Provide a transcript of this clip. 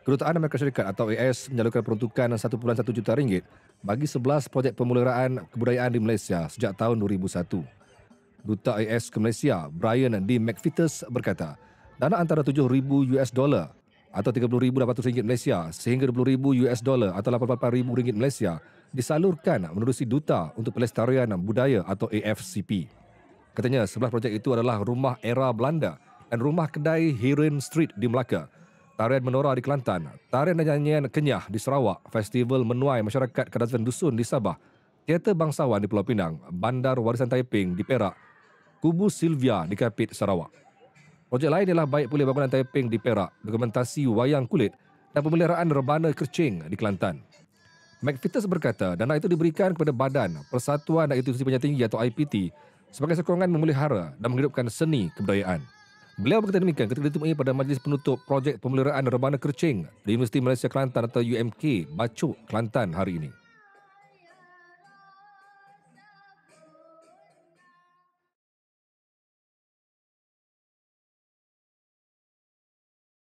Kedutaan Amerika Syarikat atau AS menyalurkan peruntukan 1.1 juta ringgit bagi 11 projek pemuliharaan kebudayaan di Malaysia sejak tahun 2001. Duta AS ke Malaysia, Brian D. McFitters berkata, dana antara 7,000 US dollar atau 30,800 ringgit Malaysia sehingga 20,000 US dollar atau 88,000 ringgit Malaysia disalurkan menerusi Duta untuk Pelestarian Budaya atau AFCP. Katanya, sebelah projek itu adalah rumah era Belanda dan rumah kedai Heron Street di Melaka tarian menora di Kelantan, tarian dan nyanyian Kenyah di Sarawak, festival menuai masyarakat Kedazan Dusun di Sabah, teater bangsawan di Pulau Pinang, bandar warisan Taiping di Perak, kubu Sylvia di Kapit Sarawak. Projek lain ialah baik pulih bangunan Taiping di Perak, dokumentasi wayang kulit dan pemeliharaan rebana kercing di Kelantan. McFitters berkata dana itu diberikan kepada Badan Persatuan dan Institusi Penyiar atau IPT sebagai sokongan memelihara dan menghidupkan seni kebudayaan. Beliau berkata demikian ketika ditemui pada majlis penutup projek pemeliharaan Rebana Kerching di Universiti Malaysia Kelantan atau UMK Bacuk Kelantan hari ini.